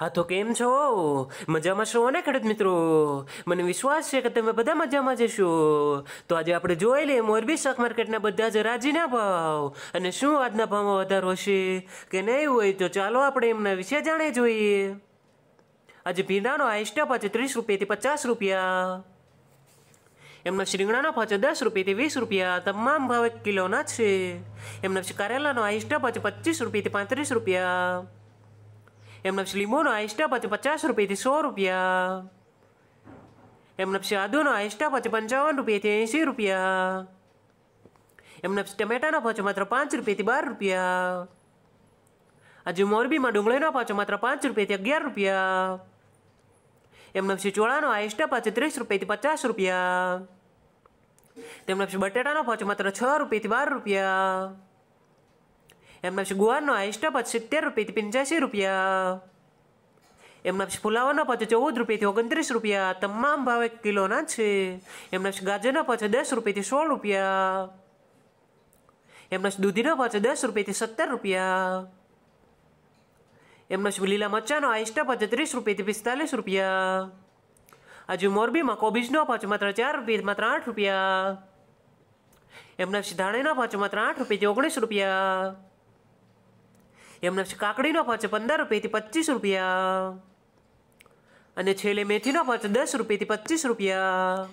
હા તો કેમ છો મજામાં છો ને ખેડૂત મિત્રો મને વિશ્વાસ છે કે તમે બધા મજામાં જશો તો આજે આપણે જોઈ લઈએ મોરબી સ્ટોક માર્કેટના બધા જ રાજીના ભાવ અને શું આજના ભાવમાં વધારો હશે કે નહીં હોય તો ચાલો આપણે એમના વિશે જાણે જોઈએ આજે ભીંડાનો હાઈસ્ટ ભાવ છે ત્રીસ રૂપિયાથી પચાસ રૂપિયા એમના શિંગડાનો ભાવ દસ રૂપિયાથી વીસ રૂપિયા તમામ ભાવ એક કિલોના છે એમનો કરેલાનો હાઈસ્ટ ભાવ છે પચીસ રૂપિયાથી પાંત્રીસ રૂપિયા Yang menafsi limau no ais dapat tempat cas rupiah di rupiah. Yang menafsi adu no ais dapat tempat rupiah di ais rupiah. Yang menafsi matra panci rupiah di rupiah. Aji mori bima lain leno pocong matra panci rupiah di agiar rupiah. Yang menafsi cualan no ais dapat di rupiah di pat cas rupiah. Yang matra cawan rupiah di rupiah. એમના પછી ગુવારનો highest ટપ સિત્તેર રૂપિયાથી પંચ્યાસી રૂપિયા એમના પછી ફુલાવાનો પછી ચૌદ રૂપિયાથી ઓગણત્રીસ રૂપિયા તમામ ભાવ એક કિલોના છે એમના પછી ગાજરના પાછો દસ રૂપિયાથી સોળ રૂપિયા એમના પછી દૂધીનો પાછો દસ રૂપિયાથી સત્તર રૂપિયા એમના પછી લીલા મરચાનો હાઈસ્ટ ટપ ત્રીસ રૂપિયાથી પિસ્તાલીસ રૂપિયા હજુ મોરબીમાં કોબીજનો પાછો માત્ર ચાર રૂપિયા માત્ર આઠ રૂપિયા એમના ધાણીના પાંચ માત્ર આઠ રૂપિયાથી ઓગણીસ રૂપિયા એમને કાકડીનો ખર્ચ પંદર રૂપિયાથી પચીસ રૂપિયા અને છેલ્લે મેથીનો ખર્ચ દસ રૂપિયાથી પચીસ રૂપિયા